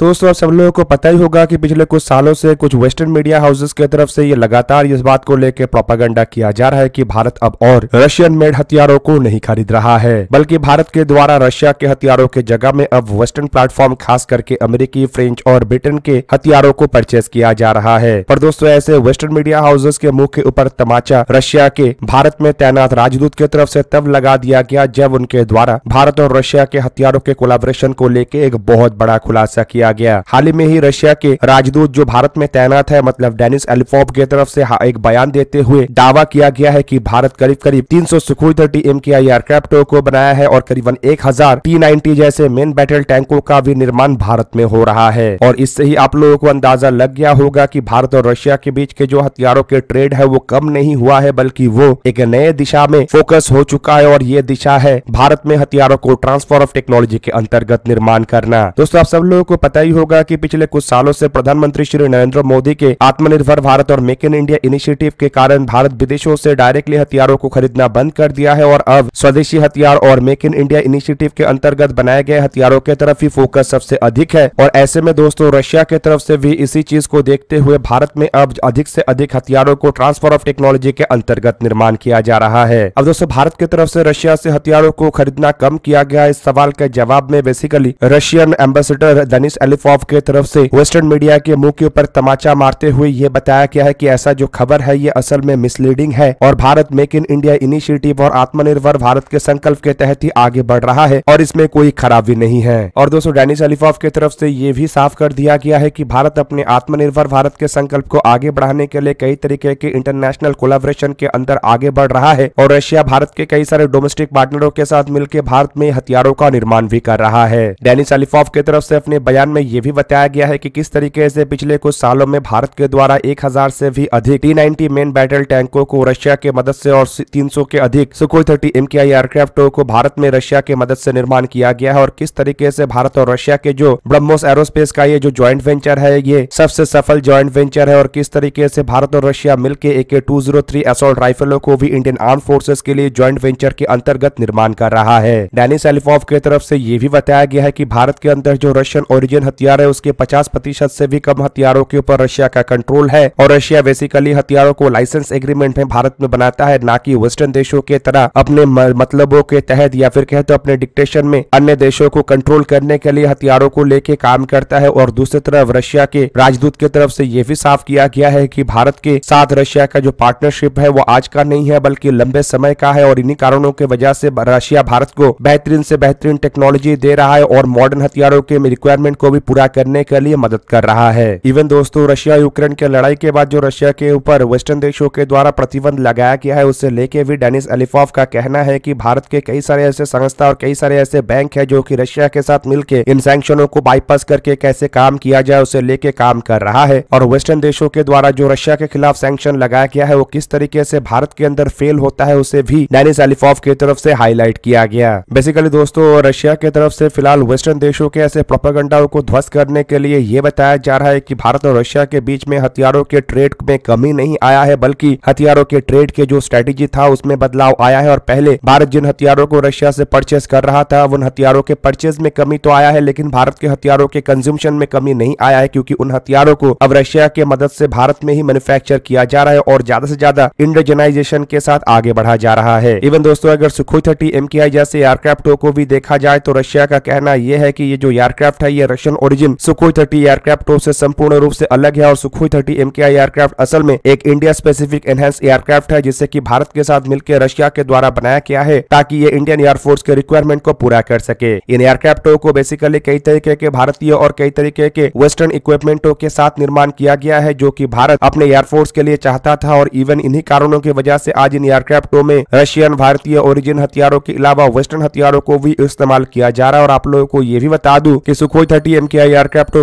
दोस्तों आप सब लोगों को पता ही होगा कि पिछले कुछ सालों से कुछ वेस्टर्न मीडिया हाउसेस की तरफ से ये लगातार इस बात को लेकर प्रोपागेंडा किया जा रहा है कि भारत अब और रशियन मेड हथियारों को नहीं खरीद रहा है बल्कि भारत के द्वारा रशिया के हथियारों के जगह में अब वेस्टर्न प्लेटफॉर्म खास करके अमेरिकी फ्रेंच और ब्रिटेन के हथियारों को परचेज किया जा रहा है पर दोस्तों ऐसे वेस्टर्न मीडिया हाउसेस के मुख्य के ऊपर तमाचा रशिया के भारत में तैनात राजदूत की तरफ ऐसी तब लगा दिया गया जब उनके द्वारा भारत और रशिया के हथियारों के कोलाबोरेशन को लेकर एक बहुत बड़ा खुलासा किया किया गया हाल ही में ही रशिया के राजदूत जो भारत में तैनात है मतलब डेनिस एलिफॉप की तरफ से एक बयान देते हुए दावा किया गया है कि भारत करीब करीब 300 सुखोई थर्टी एम के एयरक्राफ्टों को बनाया है और करीबन 1000 टी जैसे मेन बैटल टैंकों का भी निर्माण भारत में हो रहा है और इससे ही आप लोगों को अंदाजा लग गया होगा की भारत और रशिया के बीच के जो हथियारों के ट्रेड है वो कम नहीं हुआ है बल्कि वो एक नए दिशा में फोकस हो चुका है और ये दिशा है भारत में हथियारों को ट्रांसफर ऑफ टेक्नोलॉजी के अंतर्गत निर्माण करना दोस्तों आप सब लोगों को पता पता ही होगा कि पिछले कुछ सालों से प्रधानमंत्री श्री नरेंद्र मोदी के आत्मनिर्भर भारत और मेक इन इंडिया इनिशिएटिव के कारण भारत विदेशों से डायरेक्टली हथियारों को खरीदना बंद कर दिया है और अब स्वदेशी हथियार और मेक इन इंडिया इनिशिएटिव के अंतर्गत बनाए गए हथियारों के तरफ ही फोकस सबसे अधिक है और ऐसे में दोस्तों रशिया के तरफ से भी इसी चीज को देखते हुए भारत में अब अधिक से अधिक हथियारों को ट्रांसफर ऑफ टेक्नोलॉजी के अंतर्गत निर्माण किया जा रहा है अब दोस्तों भारत की तरफ से रशिया से हथियारों को खरीदना कम किया गया इस सवाल के जवाब में basically Russian ambassador Denis Alipov के तरफ से वेस्टर्न मीडिया के मुंह के ऊपर तमाचा मारते हुए ये बताया गया है कि ऐसा जो खबर है ये असल में मिसलीडिंग है और Bharat make in India initiative और आत्मनिर्भर भारत के संकल्प के तहत ही आगे बढ़ रहा है और इसमें कोई खराबी नहीं है और दोस्तों डेनिस अलिफॉफ के तरफ ऐसी ये भी साफ कर दिया गया है की भारत अपने आत्मनिर्भर भारत के संकल्प को आगे बढ़ाने के लिए कई तरीके के इंटरनेशनल कोलाबोरेशन के अंदर आगे बढ़ रहा है और रशिया भारत के कई सारे डोमेस्टिक पार्टनरों के साथ मिलकर भारत में हथियारों का निर्माण भी कर रहा है डेनिस अलिफॉफ के तरफ से अपने बयान में यह भी बताया गया है कि किस तरीके से पिछले कुछ सालों में भारत के द्वारा 1000 से भी अधिक टी नाइनटी मेन बैटल टैंकों को रशिया के मदद से और 300 के अधिक सुखोई थर्टी एम के एयरक्राफ्टों को भारत में रशिया के मदद से निर्माण किया गया है और किस तरीके से भारत और रशिया के जो ब्रह्मोस एरोस्पेस का ये जो ज्वाइंट वेंचर है ये सबसे सफल ज्वाइंट वेंचर है और किस तरीके से भारत और रशिया मिलकर एके टू जीरो थ्री राइफलों को भी इंडियन आर्म फोर्सेज के लिए ज्वाइंट वेंचर के अंतर्गत निर्माण कर रहा है डेनिस एलिफॉफ की तरफ से ये भी बताया गया है की भारत के अंदर जो रशियन ओरिजिन हथियार है उसके 50 प्रतिशत से भी कम हथियारों के ऊपर रशिया का कंट्रोल है और रशिया बेसिकली हथियारों को लाइसेंस एग्रीमेंट में भारत में बनाता है ना कि वेस्टर्न देशों के तरह अपने मतलबों के तहत या फिर कहते तो अपने डिक्टेशन में अन्य देशों को कंट्रोल करने के लिए हथियारों को लेके काम करता है और दूसरी तरफ रशिया के राजदूत की तरफ से ये भी साफ किया गया है की भारत के साथ रशिया का जो पार्टनरशिप है वो आज का नहीं है बल्कि लंबे समय का है और इन्हीं कारणों की वजह से रशिया भारत को बेहतरीन से बेहतरीन टेक्नोलॉजी दे रहा है और मॉडर्न हथियारों के रिक्वायरमेंट को भी पूरा करने के लिए मदद कर रहा है इवन दोस्तों रशिया यूक्रेन के लड़ाई के बाद जो रशिया के ऊपर वेस्टर्न देशों के द्वारा प्रतिबंध लगाया गया है उससे लेके भी डेनिस अलिफॉफ का कहना है की भारत के कई सारे ऐसे संस्था और कई सारे ऐसे बैंक है जो की रशिया के साथ मिलकर इन सैंक्शनों को बाईपास करके कैसे काम किया जाए उसे लेके काम कर रहा है और वेस्टर्न देशों के द्वारा जो रशिया के खिलाफ सैंक्शन लगाया गया है वो किस तरीके से भारत के अंदर फेल होता है उसे भी डेनिस अलिफॉफ की तरफ से हाईलाइट किया गया बेसिकली दोस्तों रशिया के तरफ से फिलहाल वेस्टर्न देशों के ऐसे प्रोपागंडाओं को ध्वस्त करने के लिए ये बताया जा रहा है कि भारत और रशिया के बीच में हथियारों के ट्रेड में कमी नहीं आया है बल्कि हथियारों के ट्रेड के जो स्ट्रेटेजी था उसमें बदलाव आया है और पहले भारत जिन हथियारों को रशिया से परचेस कर रहा था उन हथियारों के परचेज में कमी तो आया है लेकिन भारत के हथियारों के कंज्यूमशन में कमी नहीं आया है क्यूँकी उन हथियारों को अब रशिया के मदद से भारत में ही मैन्युफैक्चर किया जा रहा है और ज्यादा से ज्यादा इंडोजनाइजेशन के साथ आगे बढ़ा जा रहा है इवन दोस्तों अगर सुखोई थर्टी एम जैसे एयरक्राफ्टों को भी देखा जाए तो रशिया का कहना यह है की ये जो एयरक्राफ्ट है ये Russia action origin Sukhoi thirty aircraft से संपूर्ण रूप से अलग है और सुखोई थर्टी एम एयरक्राफ्ट असल में एक इंडिया स्पेसिफिक एनहेंस एयरक्राफ्ट है जिसे की भारत के साथ मिलकर रशिया के द्वारा बनाया गया है ताकि ये इंडियन एयरफोर्स के रिक्वायरमेंट को पूरा कर सके इन एयरक्राफ्टों को बेसिकली कई तरीके के भारतीय और कई तरीके के वेस्टर्न इक्विपमेंटों के साथ निर्माण किया गया है जो की भारत अपने एयरफोर्स के लिए चाहता था और इवन इन्हीं कारणों की वजह से आज इन एयरक्राफ्टों में रशियन भारतीय ओरिजिन हथियारों के अलावा वेस्टर्न हथियारों को भी इस्तेमाल किया जा रहा है और आप लोगों को ये भी बता दूं कि सुखोई थर्टी एम के आई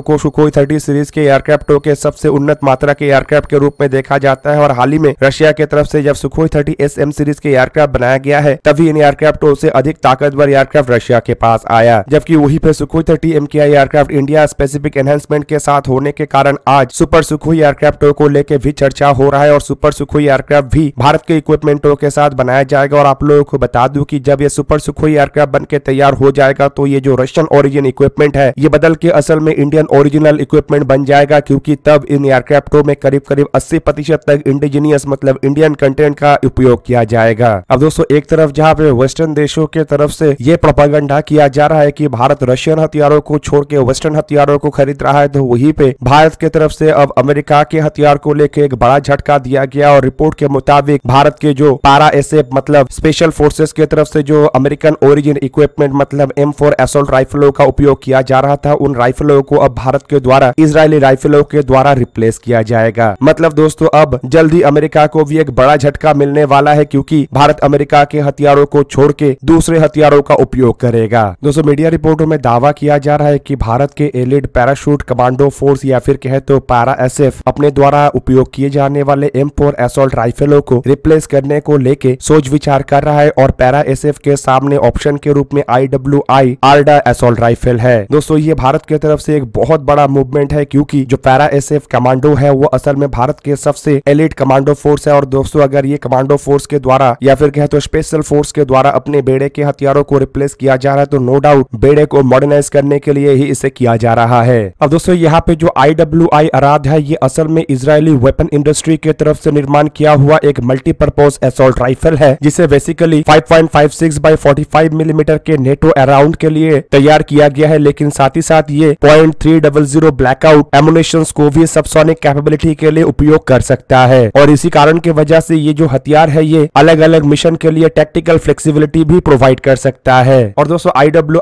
को सुखोई थर्टी सीरीज के एयरक्राफ्टों के सबसे उन्नत मात्रा के एयरक्राफ्ट के रूप में देखा जाता है और हाल ही में रशिया के तरफ से जब Sukhoi thirty S M series के एयरक्राफ्ट बनाया गया है तभी इन एयरक्राफ्टों से अधिक ताकतवर एयरक्राफ्ट रशिया के पास आया जबकि वही पे Sukhoi thirty M K I aircraft India specific enhancement के साथ होने के कारण आज सुपर सुखोई एयरक्राफ्टों को लेकर भी चर्चा हो रहा है और सुपर सुखोई एयरक्राफ्ट भी भारत के इक्विपमेंटों के साथ बनाया जाएगा और आप लोगों को बता दूं कि जब ये सुपर सुखोई एयरक्राफ्ट बन तैयार हो जाएगा तो ये जो रशियन ओरिजिन इक्विपमेंट है ये बदल कि असल में इंडियन ओरिजिनल इक्विपमेंट बन जाएगा क्योंकि तब इन एयरक्राफ्टों में करीब करीब 80 प्रतिशत तक इंडिजिनियस मतलब इंडियन कंटेंट का उपयोग किया जाएगा अब दोस्तों एक तरफ जहाँ पे वेस्टर्न देशों के तरफ से ये प्रोपागंडा किया जा रहा है की भारत रशियन हथियारों को छोड़ के वेस्टर्न हथियारों को खरीद रहा है तो वही पे भारत के तरफ से अब अमेरिका के हथियार को लेकर एक बड़ा झटका दिया गया और रिपोर्ट के मुताबिक भारत के जो पारा एस मतलब स्पेशल फोर्सेस के तरफ से जो अमेरिकन ओरिजिन इक्विपमेंट मतलब एम फोर एसोल्ट राइफलों का उपयोग किया जा रहा था उन एम राइफलों को अब भारत के द्वारा इसराइली राइफलों के द्वारा रिप्लेस किया जाएगा मतलब दोस्तों अब जल्द ही अमेरिका को भी एक बड़ा झटका मिलने वाला है क्योंकि भारत अमेरिका के हथियारों को छोड़ के दूसरे हथियारों का उपयोग करेगा दोस्तों मीडिया रिपोर्टों में दावा किया जा रहा है की भारत के एलिड पैराशूट कमांडो फोर्स या फिर कहे तो पारा एस अपने द्वारा उपयोग किए जाने वाले एम फोर एसोल्ट राइफलों को रिप्लेस करने को लेके सोच विचार कर रहा है और पैरा एस के सामने ऑप्शन के रूप में I W I Arad assault rifle है दोस्तों ये भारत भारत की तरफ से एक बहुत बड़ा मूवमेंट है क्योंकि जो पैरा एस कमांडो है वो असल में भारत के सबसे एलिट कमांडो फोर्स है और दोस्तों अगर ये कमांडो फोर्स के द्वारा या फिर कहे तो स्पेशल फोर्स के द्वारा अपने बेड़े के हथियारों को रिप्लेस किया जा रहा है तो नो डाउट बेड़े को मॉडर्नाइज करने के लिए ही इसे किया जा रहा है अब दोस्तों यहाँ पे जो आई डब्ल्यू आई अराध है ये असल में इसराइली वेपन इंडस्ट्री के तरफ से निर्माण किया हुआ एक मल्टीपर्पोज एसोल्ट राइफल है जिसे बेसिकली 5.56 फोर्टी फाइव मिलीमीटर के नेटो अराउंड के लिए तैयार किया गया है लेकिन साथ ही साथ ये point three double zero blackout ammunition को भी सबसोनिक कैपेबिलिटी के लिए उपयोग कर सकता है और इसी कारण की वजह से ये जो हथियार है ये अलग अलग मिशन के लिए टेक्टिकल फ्लेक्सीबिलिटी भी प्रोवाइड कर सकता है और दोस्तों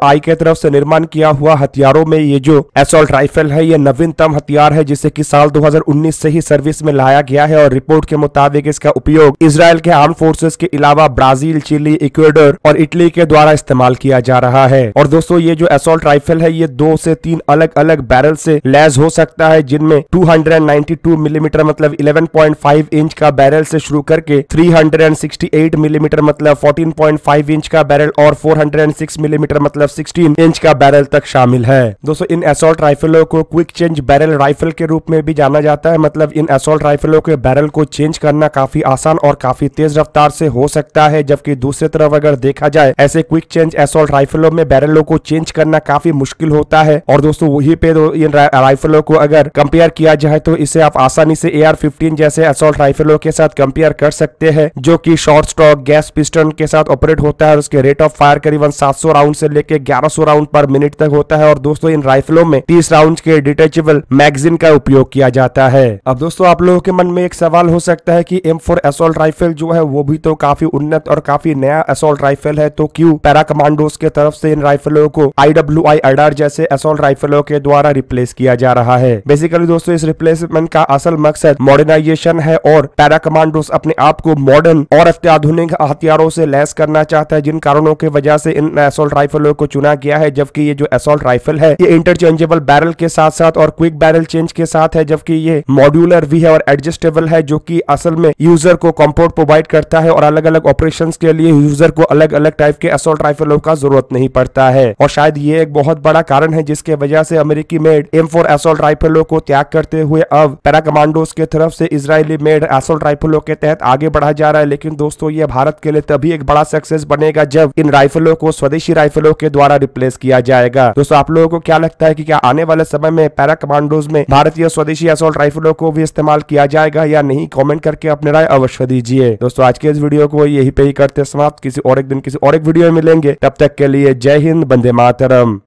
आई के तरफ से निर्माण किया हुआ हथियारों में ये जो एसोल्ट राइफल है ये नवीनतम हथियार है जिसे की साल उन्नीस से ही सर्विस में लाया गया है और रिपोर्ट के मुताबिक इसका उपयोग इसराइल के आर्म फोर्सेज के अलावा ब्राजील चिली इक्वेडर और इटली के द्वारा इस्तेमाल किया जा रहा है और दोस्तों ये जो एसोल्ट राइफल है ये दो से तीन अलग अलग बैरल से लैस हो सकता है जिनमें 292 मिलीमीटर mm, मतलब 11.5 इंच का बैरल से शुरू करके 368 मिलीमीटर mm, मतलब 14.5 इंच का बैरल और 406 मिलीमीटर mm, मतलब 16 इंच का बैरल तक शामिल है दोस्तों इन असोल्ट राइफलों को क्विक चेंज बैरल राइफल के रूप में भी जाना जाता है मतलब इन असोल्ट राइफलों के बैरल को चेंज करना काफी आसान और काफी तेज रफ्तार से हो सकता है जबकि दूसरी तरफ अगर देखा जाए ऐसे क्विक चेंज एसोल्ट राइफलों में बैरलों को चेंज करना काफी मुश्किल होता है और दोस्तों वही पे दो, इन राइफलों को अगर कंपेयर किया जाए तो इसे आप आसानी से ए आर फिफ्टीन जैसे असोल्ट राइफलों के साथ कंपेयर कर सकते हैं जो की शॉर्ट स्टॉक गैस पिस्टन के साथ ऑपरेट होता है और उसके रेट ऑफ फायर करीबन 700 राउंड से लेकर 1100 राउंड पर मिनट तक होता है और दोस्तों इन राइफलों में तीस राउंड के डिटेचेबल मैगजीन का उपयोग किया जाता है अब दोस्तों आप लोगों के मन में एक सवाल हो सकता है कि एम फोर राइफल जो है वो भी तो काफी उन्नत और काफी नया असोल्ट राइफल है तो क्यों पैरा कमांडोज के तरफ से इन राइफलों को आई डब्ल्यू आई जैसे असोल्ट राइफलों के द्वारा रिप्लेस किया जा रहा है बेसिकली दोस्तों इस रिप्लेसमेंट का असल मकसद मॉडर्नाइजेशन है और पैरा कमांडो अपने आप को मॉडर्न और अत्याधुनिक हथियारों से लैस करना चाहता है जिन कारणों की वजह से इन असोल्ट राइफलों को चुना गया है जबकि ये जो असोल्ट राइफल है ये इंटरचेंजेबल बैरल के साथ साथ और क्विक बैरल चेंज के साथ है जबकि ये मॉड्यूलर भी है और एडजस्टेबल है जो की असल में यूजर को कम्पोर्ट प्रोवाइड करता है और अलग अलग ऑपरेशन के लिए यूजर को अलग अलग टाइप के असोल्ट राइफलों का जरूरत नहीं पड़ता है और शायद ये एक बहुत बड़ा कारण है जिस जिसके वजह से अमेरिकी मेड एम फोर एसोल्ट राइफलों को त्याग करते हुए अब पैरा कमांडोज के तरफ से इसराइली मेड एसोल्ट राइफलों के तहत आगे बढ़ा जा रहा है लेकिन दोस्तों ये भारत के लिए तभी एक बड़ा सक्सेस बनेगा जब इन राइफलों को स्वदेशी राइफलों के द्वारा रिप्लेस किया जाएगा दोस्तों आप लोगों को क्या लगता है की क्या आने वाले समय में पैरा कमांडोज में भारतीय स्वदेशी असोल्ट राइफलों को भी इस्तेमाल किया जाएगा या नहीं कॉमेंट करके अपने राय अवश्य दीजिए दोस्तों आज के इस वीडियो को यही पे ही करते समाप्त किसी और एक दिन किसी और एक वीडियो में मिलेंगे तब तक के लिए जय हिंद बंदे मातरम